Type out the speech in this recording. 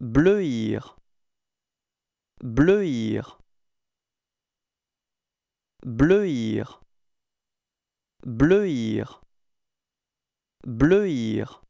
bleuir bleuir bleuir bleuir bleuir